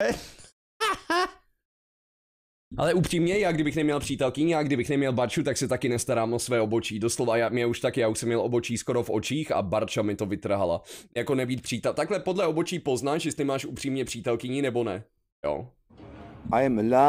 Ale upřímně, já kdybych neměl přítelkyni, já kdybych neměl Barču, tak se taky nestarám o své obočí. Doslova, já, mě už taky, já už jsem měl obočí skoro v očích a Barča mi to vytrhala. Jako nebýt přítel. Takhle podle obočí poznáš, jestli máš upřímně přítelkyni nebo ne. Jo. I am alive.